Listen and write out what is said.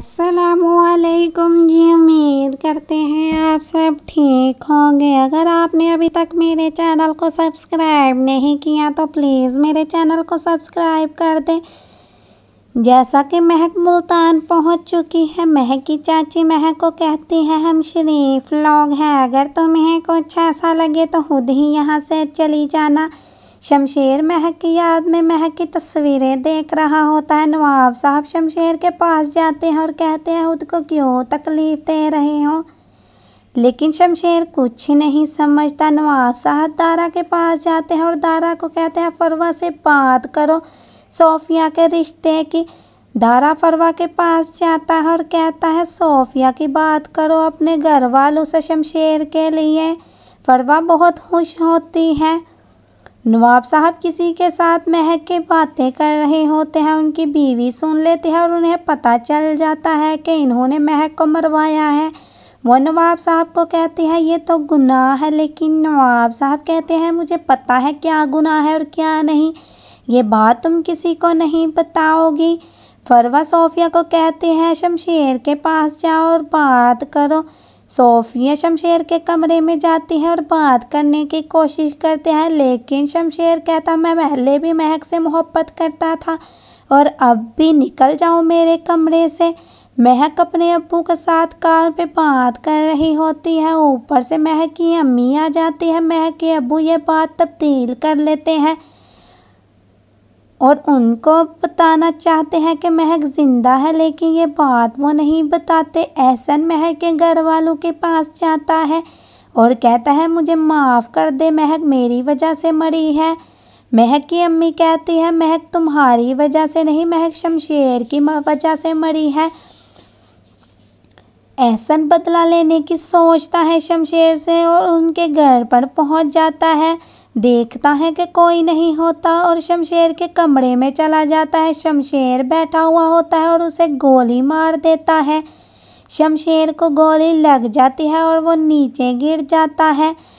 असलकुम जी उम्मीद करते हैं आप सब ठीक होंगे अगर आपने अभी तक मेरे चैनल को सब्सक्राइब नहीं किया तो प्लीज़ मेरे चैनल को सब्सक्राइब कर दें जैसा कि महक मुल्तान पहुंच चुकी है महक की चाची महक को कहती है हम शरीफ लोग हैं अगर तुम्हें कुछ ऐसा लगे तो खुद ही यहाँ से चली जाना शमशेर महक की याद में महक की तस्वीरें देख रहा होता है नवाब साहब शमशेर के पास जाते हैं और कहते हैं खुद को क्यों तकलीफ दे रहे हो लेकिन शमशेर कुछ नहीं समझता नवाब साहब दारा के पास जाते हैं और दारा को कहते हैं फरवा से बात करो सोफिया के रिश्ते की दारा फरवा के पास जाता है और कहता है सोफिया की बात करो अपने घर वालों से शमशेर के लिए फरवा बहुत खुश होती है नवाब साहब किसी के साथ महक के बातें कर रहे होते हैं उनकी बीवी सुन लेते हैं और उन्हें पता चल जाता है कि इन्होंने महक को मरवाया है वो नवाब साहब को कहते हैं ये तो गुनाह है लेकिन नवाब साहब कहते हैं मुझे पता है क्या गुनाह है और क्या नहीं ये बात तुम किसी को नहीं बताओगी फरवा सोफिया को कहते हैं शमशेर के पास जाओ और बात करो सोफिया शमशेर के कमरे में जाती है और बात करने की कोशिश करते हैं लेकिन शमशेर कहता मैं पहले भी महक से मोहब्बत करता था और अब भी निकल जाऊँ मेरे कमरे से महक अपने अबू के साथ कार पे बात कर रही होती है ऊपर से महक की अम्मी आ जाती है महक के अबू ये बात तब्दील कर लेते हैं और उनको बताना चाहते हैं कि महक ज़िंदा है लेकिन ये बात वो नहीं बताते एहसन महक के घर वालों के पास जाता है और कहता है मुझे माफ़ कर दे महक मेरी वजह से मरी है महक की अम्मी कहती है महक तुम्हारी वजह से नहीं महक शमशेर की वजह से मरी है एहसन बदला लेने की सोचता है शमशेर से और उनके घर पर पहुंच जाता है देखता है कि कोई नहीं होता और शमशेर के कमरे में चला जाता है शमशेर बैठा हुआ होता है और उसे गोली मार देता है शमशेर को गोली लग जाती है और वो नीचे गिर जाता है